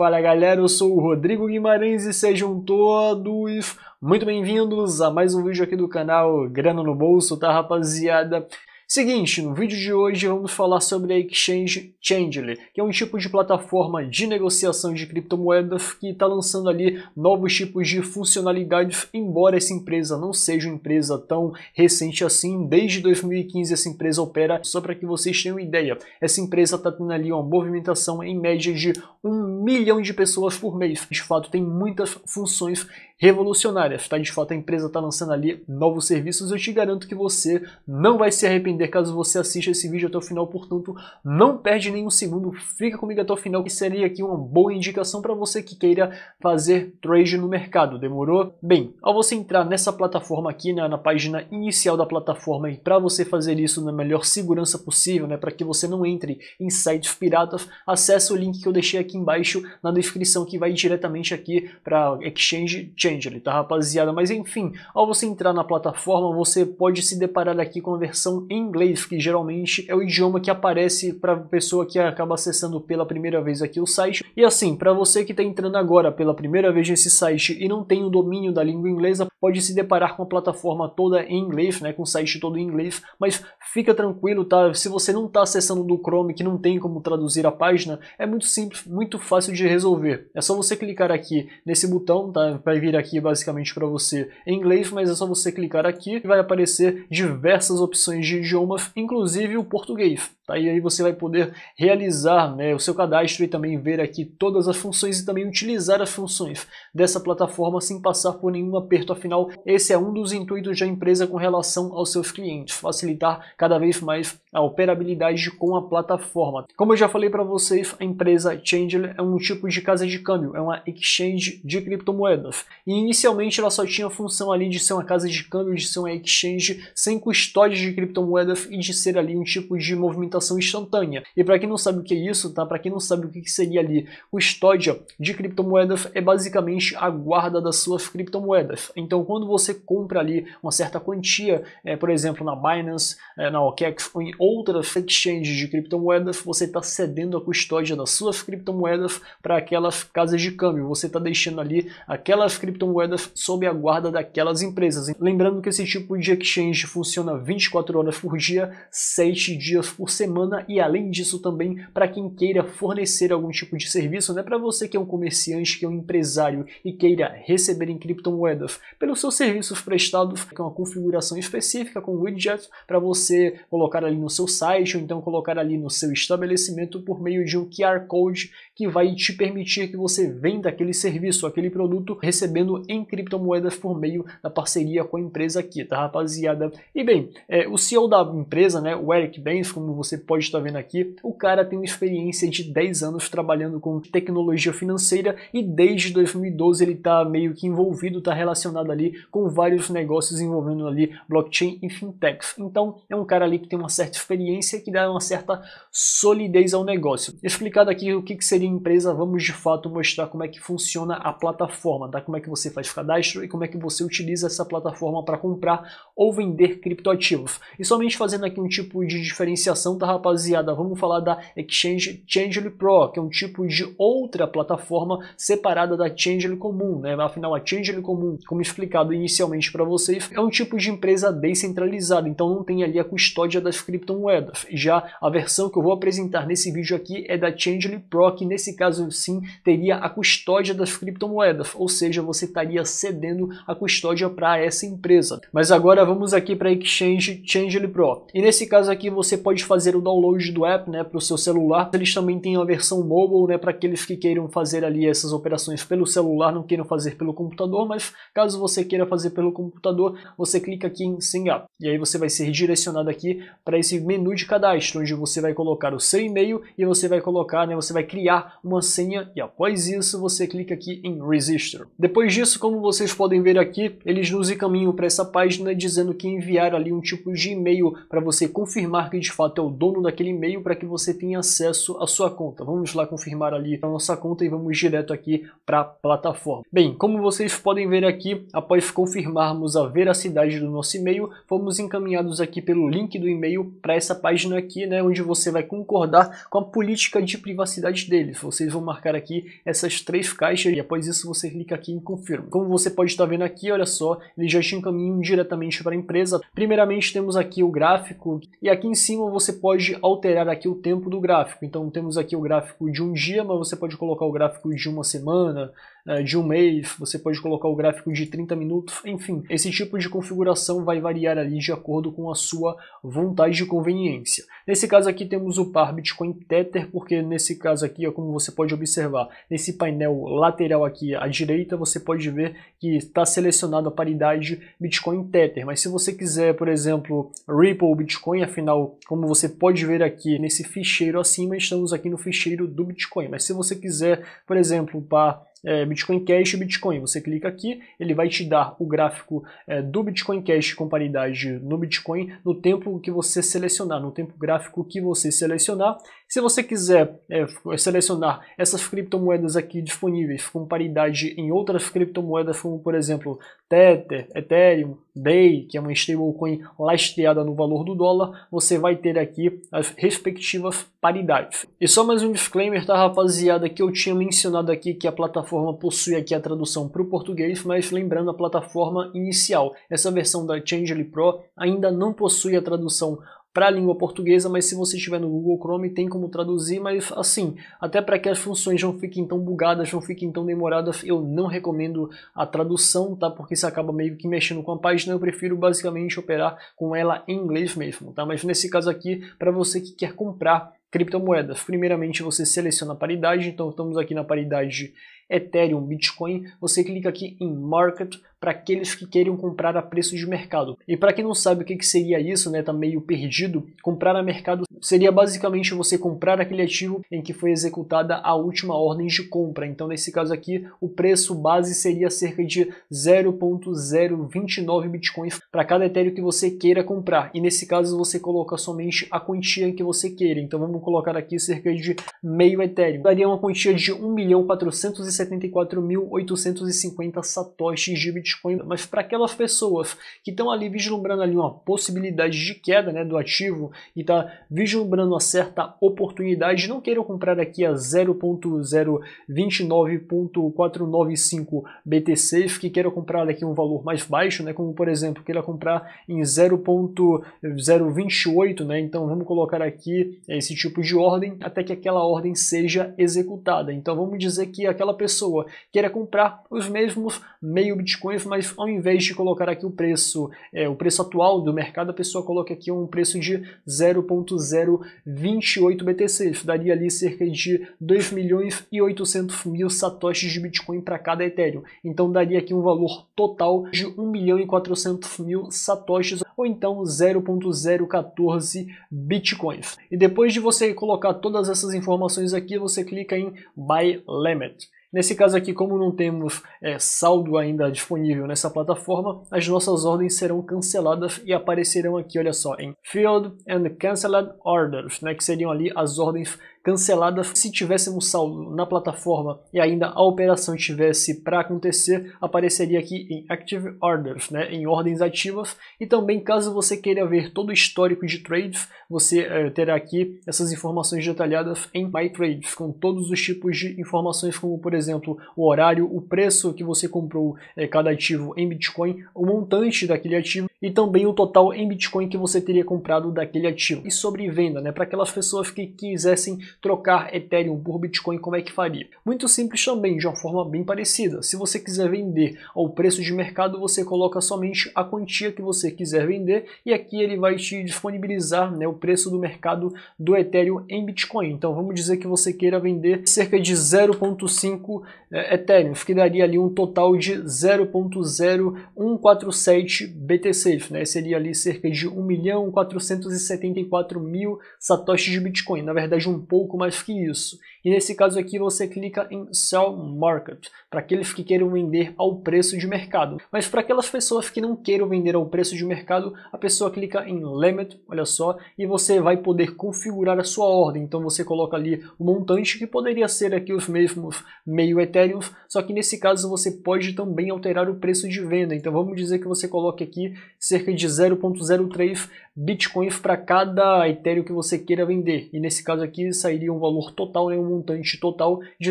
Fala galera, eu sou o Rodrigo Guimarães e sejam todos muito bem-vindos a mais um vídeo aqui do canal Grana no Bolso, tá rapaziada? Seguinte, no vídeo de hoje vamos falar sobre a Exchange Changely, que é um tipo de plataforma de negociação de criptomoedas que está lançando ali novos tipos de funcionalidades, embora essa empresa não seja uma empresa tão recente assim, desde 2015 essa empresa opera, só para que vocês tenham ideia, essa empresa está tendo ali uma movimentação em média de um milhão de pessoas por mês, de fato tem muitas funções revolucionárias Tá? De fato, a empresa está lançando ali novos serviços. Eu te garanto que você não vai se arrepender caso você assista esse vídeo até o final. Portanto, não perde nenhum segundo. Fica comigo até o final que seria aqui uma boa indicação para você que queira fazer trade no mercado. Demorou? Bem, ao você entrar nessa plataforma aqui, né, na página inicial da plataforma, e para você fazer isso na melhor segurança possível, né, para que você não entre em sites piratas, acesse o link que eu deixei aqui embaixo na descrição que vai diretamente aqui para Exchange Changelly, tá rapaziada? Mas enfim, ao você entrar na plataforma, você pode se deparar aqui com a versão em inglês, que geralmente é o idioma que aparece para a pessoa que acaba acessando pela primeira vez aqui o site. E assim, para você que está entrando agora pela primeira vez nesse site e não tem o domínio da língua inglesa, pode se deparar com a plataforma toda em inglês, né, com o site todo em inglês, mas fica tranquilo, tá? Se você não está acessando do Chrome, que não tem como traduzir a página, é muito simples, muito fácil de resolver. É só você clicar aqui nesse botão, tá? Vai vir aqui aqui basicamente para você em inglês, mas é só você clicar aqui e vai aparecer diversas opções de idiomas, inclusive o português. Tá? E aí você vai poder realizar né, o seu cadastro e também ver aqui todas as funções e também utilizar as funções dessa plataforma sem passar por nenhum aperto. Afinal, esse é um dos intuitos da empresa com relação aos seus clientes, facilitar cada vez mais a operabilidade com a plataforma. Como eu já falei para vocês, a empresa Changel é um tipo de casa de câmbio, é uma exchange de criptomoedas. E inicialmente ela só tinha a função ali de ser uma casa de câmbio, de ser uma exchange sem custódia de criptomoedas e de ser ali um tipo de movimentação movimentação instantânea. E para quem não sabe o que é isso, tá? Para quem não sabe o que seria ali custódia de criptomoedas é basicamente a guarda das suas criptomoedas. Então, quando você compra ali uma certa quantia, é, por exemplo, na Binance, é, na OKEx ou em outras exchanges de criptomoedas, você está cedendo a custódia das suas criptomoedas para aquelas casas de câmbio. Você está deixando ali aquelas criptomoedas sob a guarda daquelas empresas. Lembrando que esse tipo de exchange funciona 24 horas por dia, 7 dias por semana semana e além disso também para quem queira fornecer algum tipo de serviço, né, para você que é um comerciante, que é um empresário e queira receber em criptomoedas pelos seus serviços prestados, que é uma configuração específica com widgets para você colocar ali no seu site ou então colocar ali no seu estabelecimento por meio de um QR Code que vai te permitir que você venda aquele serviço, aquele produto recebendo em criptomoedas por meio da parceria com a empresa aqui, tá rapaziada? E bem, é, o CEO da empresa, né, o Eric Benz, como você pode estar vendo aqui, o cara tem uma experiência de 10 anos trabalhando com tecnologia financeira e desde 2012 ele está meio que envolvido, está relacionado ali com vários negócios envolvendo ali blockchain e fintechs. Então é um cara ali que tem uma certa experiência que dá uma certa solidez ao negócio. Explicado aqui o que, seria empresa, vamos de fato mostrar como é que funciona a plataforma, tá? Como é que você faz cadastro e como é que você utiliza essa plataforma para comprar ou vender criptoativos. E somente fazendo aqui um tipo de diferenciação da rapaziada, vamos falar da Exchange Changely Pro, que é um tipo de outra plataforma separada da Changely comum, né? Afinal, a Changely comum, como explicado inicialmente para vocês, é um tipo de empresa descentralizada, então não tem ali a custódia das criptomoedas. Já a versão que eu vou apresentar nesse vídeo aqui é da Changely Pro, que nesse caso sim teria a custódia das criptomoedas, ou seja, você estaria cedendo a custódia para essa empresa. Mas agora vamos aqui para a Exchange Changely Pro. E nesse caso aqui você pode fazer fazer o download do app né, para o seu celular. Eles também têm a versão mobile né, para aqueles que queiram fazer ali essas operações pelo celular, não queiram fazer pelo computador, mas caso você queira fazer pelo computador, você clica aqui em Sign Up. E aí você vai ser direcionado aqui para esse menu de cadastro, onde você vai colocar o seu e-mail e você vai colocar, né, você vai criar uma senha e após isso você clica aqui em Register. Depois disso, como vocês podem ver aqui, eles nos encaminham para essa página dizendo que enviar ali um tipo de e-mail para você confirmar que de fato é o dono daquele e-mail para que você tenha acesso à sua conta. Vamos lá confirmar ali a nossa conta e vamos direto aqui para a plataforma. Bem, como vocês podem ver aqui, após confirmarmos a veracidade do nosso e-mail, fomos encaminhados aqui pelo link do e-mail para essa página aqui, né, onde você vai concordar com a política de privacidade deles. Vocês vão marcar aqui essas três caixas e após isso você clica aqui em confirma. Como você pode estar tá vendo aqui, olha só, ele já te encaminham diretamente para a empresa. Primeiramente temos aqui o gráfico e aqui em cima você pode pode alterar aqui o tempo do gráfico. Então temos aqui o gráfico de um dia, mas você pode colocar o gráfico de uma semana, eh, de um mês, você pode colocar o gráfico de 30 minutos, enfim, esse tipo de configuração vai variar ali de acordo com a sua vontade de conveniência. Nesse caso aqui temos o par Bitcoin Tether, porque nesse caso aqui, ó, como você pode observar, nesse painel lateral aqui à direita, você pode ver que está selecionada a paridade Bitcoin Tether, mas se você quiser, por exemplo, Ripple Bitcoin, afinal, como você pode ver aqui nesse ficheiro acima, estamos aqui no ficheiro do Bitcoin, mas se você quiser, por exemplo, o par é, Bitcoin Cash e Bitcoin. Você clica aqui, ele vai te dar o gráfico é, do Bitcoin Cash com paridade no Bitcoin no tempo que você selecionar, no tempo gráfico que você selecionar. Se você quiser é, é selecionar essas criptomoedas aqui disponíveis com paridade em outras criptomoedas, como por exemplo Tether, Ethereum, DAY, que é uma stablecoin lastreada no valor do dólar, você vai ter aqui as respectivas paridades. E só mais um disclaimer, tá rapaziada, que eu tinha mencionado aqui que a plataforma possui aqui a tradução para o português, mas lembrando a plataforma inicial. Essa versão da Changely Pro ainda não possui a tradução para a língua portuguesa, mas se você estiver no Google Chrome tem como traduzir, mas assim, até para que as funções não fiquem tão bugadas, não fiquem tão demoradas, eu não recomendo a tradução, tá? Porque você acaba meio que mexendo com a página, eu prefiro basicamente operar com ela em inglês mesmo, tá? Mas nesse caso aqui, para você que quer comprar criptomoedas, primeiramente você seleciona a paridade, então estamos aqui na paridade Ethereum, Bitcoin, você clica aqui em Market, para aqueles que queiram comprar a preço de mercado. E para quem não sabe o que, que seria isso, né, tá meio perdido, comprar a mercado seria basicamente você comprar aquele ativo em que foi executada a última ordem de compra. Então, nesse caso aqui, o preço base seria cerca de 0.029 bitcoins para cada Ethereum que você queira comprar. E nesse caso, você coloca somente a quantia que você queira. Então, vamos colocar aqui cerca de meio Ethereum. Daria uma quantia de 1.474.850 satoshis de bitcoin Bitcoin, mas para aquelas pessoas que estão ali vislumbrando ali uma possibilidade de queda né, do ativo e está vislumbrando uma certa oportunidade, não queiram comprar aqui a 0.029.495 BTC, que queiram comprar aqui um valor mais baixo, né, como por exemplo, queira comprar em 0.028, né, então vamos colocar aqui é, esse tipo de ordem até que aquela ordem seja executada. Então vamos dizer que aquela pessoa queira comprar os mesmos meio Bitcoin mas ao invés de colocar aqui o preço, é, o preço atual do mercado, a pessoa coloca aqui um preço de 0.028 BTC. Isso daria ali cerca de 2 milhões e 800 mil satoshis de Bitcoin para cada Ethereum. Então daria aqui um valor total de 1 milhão e 400 mil satoshis, ou então 0.014 Bitcoins. E depois de você colocar todas essas informações aqui, você clica em Buy Limit. Nesse caso aqui, como não temos é, saldo ainda disponível nessa plataforma, as nossas ordens serão canceladas e aparecerão aqui, olha só, em Field and Cancelled Orders, né, que seriam ali as ordens cancelada se tivesse um saldo na plataforma e ainda a operação tivesse para acontecer, apareceria aqui em Active Orders, né, em ordens ativas. E também, caso você queira ver todo o histórico de trades, você é, terá aqui essas informações detalhadas em My Trades, com todos os tipos de informações, como por exemplo o horário, o preço que você comprou é, cada ativo em Bitcoin, o montante daquele ativo e também o total em Bitcoin que você teria comprado daquele ativo. E sobre venda, né, para aquelas pessoas que quisessem trocar Ethereum por Bitcoin, como é que faria? Muito simples também, de uma forma bem parecida. Se você quiser vender ao preço de mercado, você coloca somente a quantia que você quiser vender e aqui ele vai te disponibilizar né, o preço do mercado do Ethereum em Bitcoin. Então vamos dizer que você queira vender cerca de 0.5 é, eh, Ethereum, ficaria ali um total de 0.0147 BTC, né? seria ali cerca de 1 milhão 474 mil satoshis de Bitcoin, na verdade um pouco pouco mais que isso. E nesse caso aqui você clica em Sell Market para aqueles que queiram vender ao preço de mercado. Mas para aquelas pessoas que não queiram vender ao preço de mercado, a pessoa clica em Limit, olha só, e você vai poder configurar a sua ordem. Então você coloca ali o montante, que poderia ser aqui os mesmos meio Ethereum, só que nesse caso você pode também alterar o preço de venda. Então vamos dizer que você coloque aqui cerca de 0.03 bitcoins para cada Ethereum que você queira vender. E nesse caso aqui sairia um valor total, né, um montante total de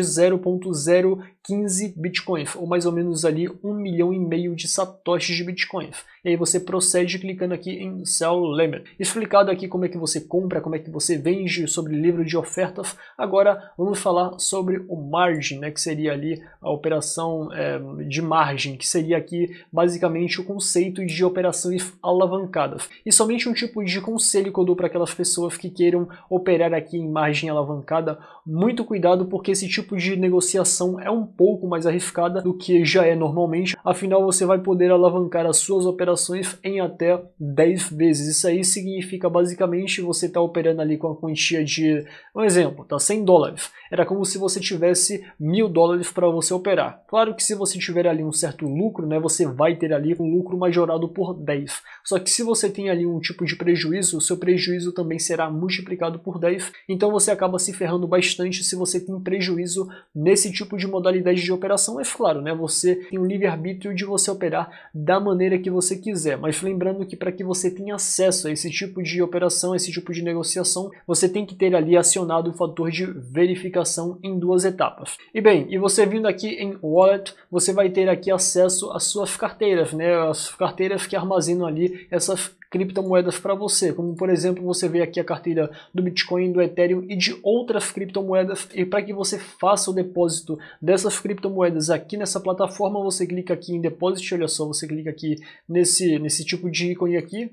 0.015 Bitcoin, ou mais ou menos ali um milhão e meio de satoshis de Bitcoin e aí você procede clicando aqui em Sell Limit. Explicado aqui como é que você compra, como é que você vende sobre livro de ofertas, agora vamos falar sobre o margin, né, que seria ali a operação é, de margem, que seria aqui basicamente o conceito de operações alavancadas. E somente um tipo de conselho que eu dou para aquelas pessoas que queiram operar aqui em margem alavancada, muito cuidado porque esse tipo de negociação é um pouco mais arriscada do que já é normalmente, afinal você vai poder alavancar as suas operações operações em até 10 vezes. Isso aí significa basicamente você está operando ali com a quantia de, um exemplo, tá 100 dólares. Era como se você tivesse mil dólares para você operar. Claro que se você tiver ali um certo lucro, né, você vai ter ali um lucro majorado por 10. Só que se você tem ali um tipo de prejuízo, o seu prejuízo também será multiplicado por 10. Então você acaba se ferrando bastante se você tem prejuízo nesse tipo de modalidade de operação. É claro, né, você tem um livre arbítrio de você operar da maneira que você quiser, mas lembrando que para que você tenha acesso a esse tipo de operação, esse tipo de negociação, você tem que ter ali acionado o fator de verificação em duas etapas. E bem, e você vindo aqui em Wallet, você vai ter aqui acesso às suas carteiras, né? As carteiras que armazenam ali essas criptomoedas para você, como por exemplo você vê aqui a carteira do Bitcoin, do Ethereum e de outras criptomoedas e para que você faça o depósito dessas criptomoedas aqui nessa plataforma você clica aqui em depósito, olha só, você clica aqui nesse nesse, nesse tipo de ícone aqui,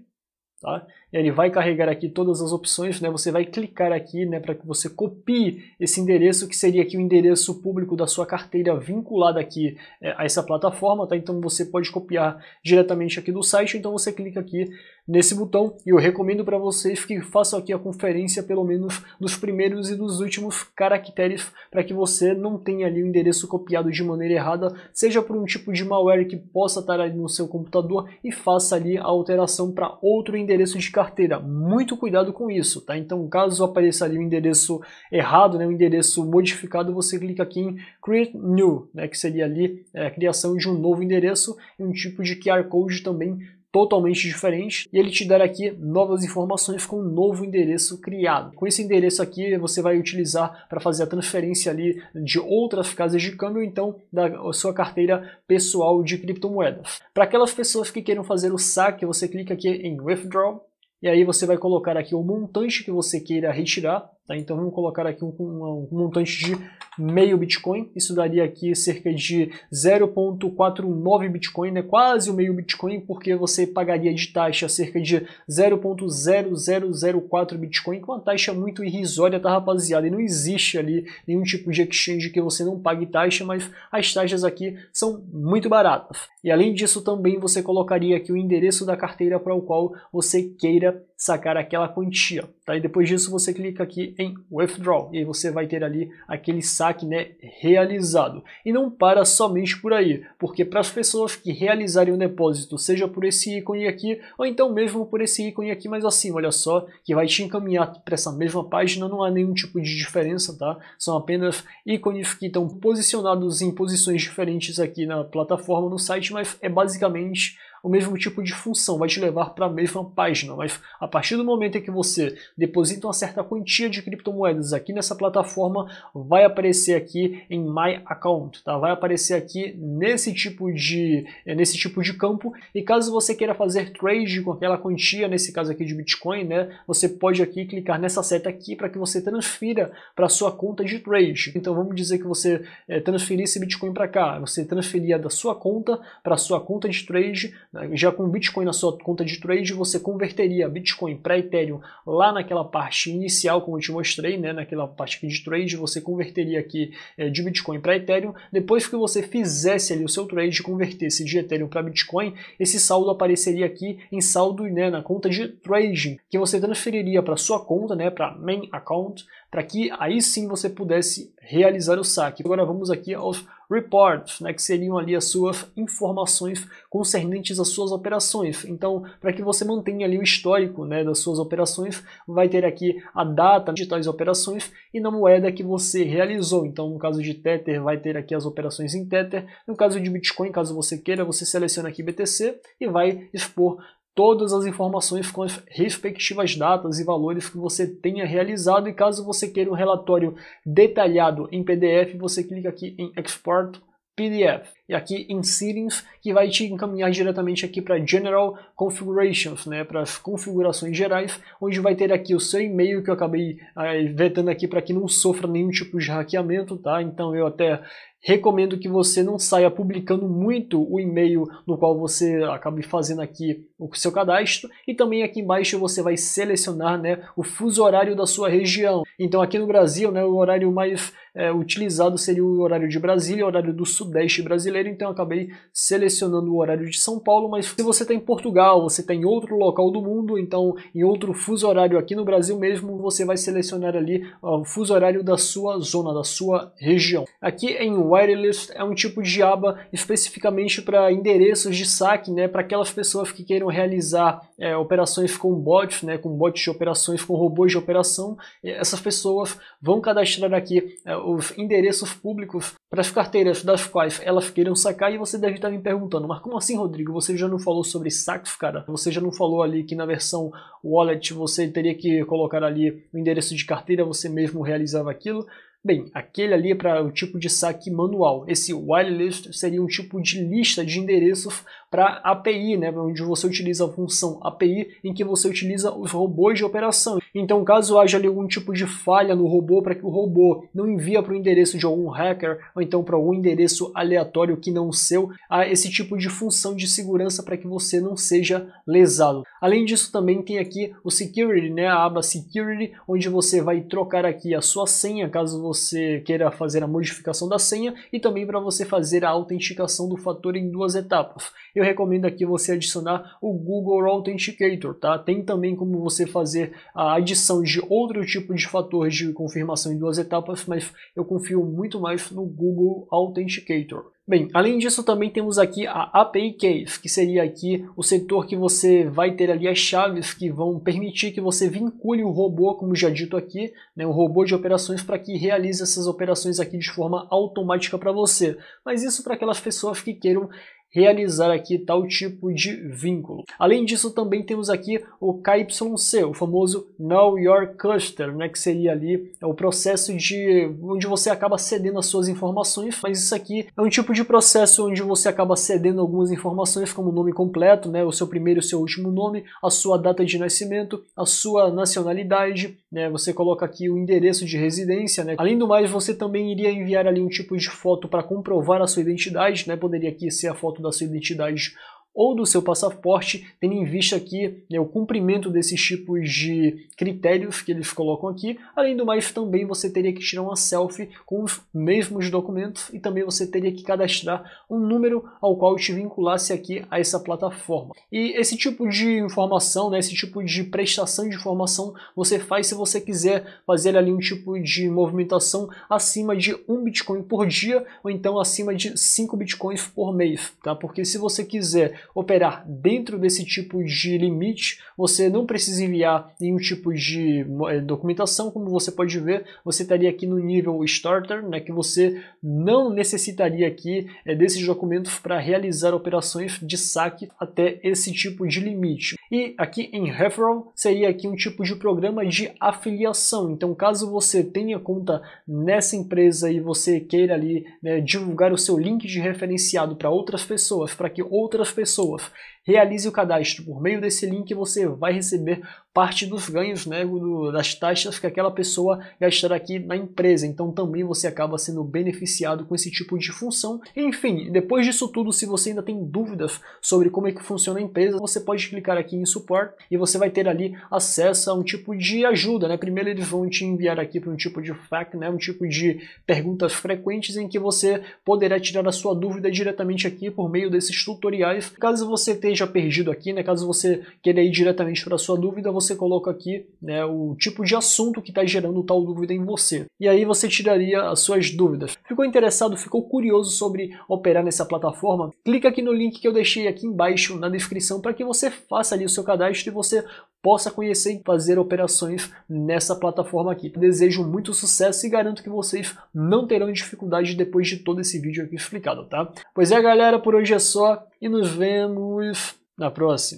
tá? ele vai carregar aqui todas as opções, né? Você vai clicar aqui, né, para que você copie esse endereço que seria aqui o endereço público da sua carteira vinculada aqui é, a essa plataforma, tá? Então você pode copiar diretamente aqui do site, então você clica aqui nesse botão e eu recomendo para vocês que façam aqui a conferência pelo menos dos primeiros e dos últimos caracteres para que você não tenha ali o endereço copiado de maneira errada, seja por um tipo de malware que possa estar ali no seu computador e faça ali a alteração para outro endereço de carteira. Muito cuidado com isso, tá? Então, caso apareça ali o um endereço errado, né, o um endereço modificado, você clica aqui em Create New, né, que seria ali é, a criação de um novo endereço e um tipo de QR Code também totalmente diferente e ele te dará aqui novas informações com um novo endereço criado. Com esse endereço aqui você vai utilizar para fazer a transferência ali de outras casas de câmbio, então da sua carteira pessoal de criptomoedas. Para aquelas pessoas que queiram fazer o saque, você clica aqui em Withdraw e aí você vai colocar aqui o montante que você queira retirar Tá, então vamos colocar aqui um, um, um, montante de meio Bitcoin, isso daria aqui cerca de 0.49 Bitcoin, né? quase o meio Bitcoin, porque você pagaria de taxa cerca de 0.0004 Bitcoin, que é uma taxa muito irrisória, tá rapaziada? E não existe ali nenhum tipo de exchange que você não pague taxa, mas as taxas aqui são muito baratas. E além disso também você colocaria aqui o endereço da carteira para o qual você queira sacar aquela quantia. Tá? E depois disso você clica aqui em Withdraw e aí você vai ter ali aquele saque né, realizado. E não para somente por aí, porque para as pessoas que realizarem o depósito, seja por esse ícone aqui ou então mesmo por esse ícone aqui mais acima, olha só, que vai te encaminhar para essa mesma página, não há nenhum tipo de diferença, tá? São apenas ícones que estão posicionados em posições diferentes aqui na plataforma, no site, mas é basicamente o mesmo tipo de função, vai te levar para a mesma página, mas a partir do momento em que você deposita uma certa quantia de criptomoedas aqui nessa plataforma, vai aparecer aqui em My Account, tá? vai aparecer aqui nesse tipo, de, eh, nesse tipo de campo, e caso você queira fazer trade com aquela quantia, nesse caso aqui de Bitcoin, né, você pode aqui clicar nessa seta aqui para que você transfira para sua conta de trade. Então vamos dizer que você é, eh, transferir esse Bitcoin para cá, você transferia da sua conta para sua conta de trade, né? Já com Bitcoin na sua conta de trade, você converteria Bitcoin para Ethereum lá naquela parte inicial, como eu te mostrei, né? naquela parte aqui de trade, você converteria aqui é, de Bitcoin para Ethereum. Depois que você fizesse ali o seu trade, convertesse de Ethereum para Bitcoin, esse saldo apareceria aqui em saldo né, na conta de trading, que você transferiria para sua conta, né, para main account, para que aí sim você pudesse realizar o saque. Agora vamos aqui aos reports, né, que seriam ali as suas informações concernentes às suas operações. Então, para que você mantenha ali o histórico né, das suas operações, vai ter aqui a data de tais operações e na moeda que você realizou. Então, no caso de Tether, vai ter aqui as operações em Tether. No caso de Bitcoin, caso você queira, você seleciona aqui BTC e vai expor todas as informações com as respectivas datas e valores que você tenha realizado e caso você queira um relatório detalhado em PDF, você clica aqui em Export PDF e aqui em Settings que vai te encaminhar diretamente aqui para General Configurations, né, para as configurações gerais, onde vai ter aqui o seu e-mail que eu acabei ah, vetando aqui para que não sofra nenhum tipo de hackeamento, tá? Então eu até recomendo que você não saia publicando muito o e-mail no qual você acabe fazendo aqui o seu cadastro e também aqui embaixo você vai selecionar né, o fuso horário da sua região. Então aqui no Brasil né, o horário mais é, utilizado seria o horário de Brasília, o horário do Sudeste brasileiro, então acabei selecionando o horário de São Paulo, mas se você está em Portugal, você está em outro local do mundo, então em outro fuso horário aqui no Brasil mesmo, você vai selecionar ali o fuso horário da sua zona, da sua região. Aqui em wireless é um tipo de aba especificamente para endereços de saque, né, para aquelas pessoas que queiram realizar é, operações com bots, né, com bots de operações, com robôs de operação. É, essas pessoas vão cadastrar aqui é, os endereços públicos para as carteiras das quais elas queiram sacar e você deve estar tá me perguntando, mas como assim, Rodrigo? Você já não falou sobre saques, cara? Você já não falou ali que na versão wallet você teria que colocar ali o endereço de carteira, você mesmo realizava aquilo? Bem, aquele ali é para o tipo de saque manual. Esse wireless seria um tipo de lista de endereços para API, né, onde você utiliza a função API em que você utiliza os robôs de operação. Então, caso haja algum tipo de falha no robô para que o robô não envia para o endereço de algum hacker ou então para algum endereço aleatório que não seu, há esse tipo de função de segurança para que você não seja lesado. Além disso, também tem aqui o Security, né, a aba Security, onde você vai trocar aqui a sua senha caso você queira fazer a modificação da senha e também para você fazer a autenticação do fator em duas etapas eu recomendo aqui você adicionar o Google Authenticator, tá? Tem também como você fazer a adição de outro tipo de fator de confirmação em duas etapas, mas eu confio muito mais no Google Authenticator. Bem, além disso também temos aqui a API Case, que seria aqui o setor que você vai ter ali as chaves que vão permitir que você vincule o robô, como já dito aqui, né, o robô de operações para que realize essas operações aqui de forma automática para você. Mas isso para aquelas pessoas que queiram realizar aqui tal tipo de vínculo. Além disso, também temos aqui o KYC, o famoso Know Your Customer, né, que seria ali é o processo de onde você acaba cedendo as suas informações, mas isso aqui é um tipo de de processo onde você acaba cedendo algumas informações, como o nome completo, né, o seu primeiro e o seu último nome, a sua data de nascimento, a sua nacionalidade, né, você coloca aqui o endereço de residência. Né. Além do mais, você também iria enviar ali um tipo de foto para comprovar a sua identidade, né, poderia aqui ser a foto da sua identidade ou do seu passaporte, tendo em vista aqui né, o cumprimento desses tipos de critérios que eles colocam aqui. Além do mais, também você teria que tirar uma selfie com os mesmos documentos e também você teria que cadastrar um número ao qual te vinculasse aqui a essa plataforma. E esse tipo de informação, né, esse tipo de prestação de informação, você faz se você quiser fazer ali um tipo de movimentação acima de um Bitcoin por dia ou então acima de 5 Bitcoins por mês, tá? Porque se você quiser operar dentro desse tipo de limite, você não precisa enviar nenhum tipo de eh, documentação, como você pode ver, você estaria aqui no nível Starter, né, que você não necessitaria aqui é, desses documentos para realizar operações de saque até esse tipo de limite. E aqui em Referral seria aqui um tipo de programa de afiliação, então caso você tenha conta nessa empresa e você queira ali né, divulgar o seu link de referenciado para outras pessoas, para que outras pessoas pessoas. realize o cadastro por meio desse link você vai receber parte dos ganhos, né, do, das taxas que aquela pessoa gastará aqui na empresa. Então também você acaba sendo beneficiado com esse tipo de função. Enfim, depois disso tudo, se você ainda tem dúvidas sobre como é que funciona a empresa, você pode clicar aqui em suporte e você vai ter ali acesso a um tipo de ajuda, né? Primeiro eles vão te enviar aqui para um tipo de FAQ, né, um tipo de perguntas frequentes em que você poderá tirar a sua dúvida diretamente aqui por meio desses tutoriais. Caso você esteja perdido aqui, né, caso você queira ir diretamente para sua dúvida, você coloca aqui né, o tipo de assunto que está gerando tal dúvida em você. E aí você tiraria as suas dúvidas. Ficou interessado, ficou curioso sobre operar nessa plataforma? Clica aqui no link que eu deixei aqui embaixo na descrição para que você faça ali o seu cadastro e você possa conhecer e fazer operações nessa plataforma aqui. Desejo muito sucesso e garanto que vocês não terão dificuldade depois de todo esse vídeo aqui explicado, tá? Pois é, galera, por hoje é só e nos vemos na próxima.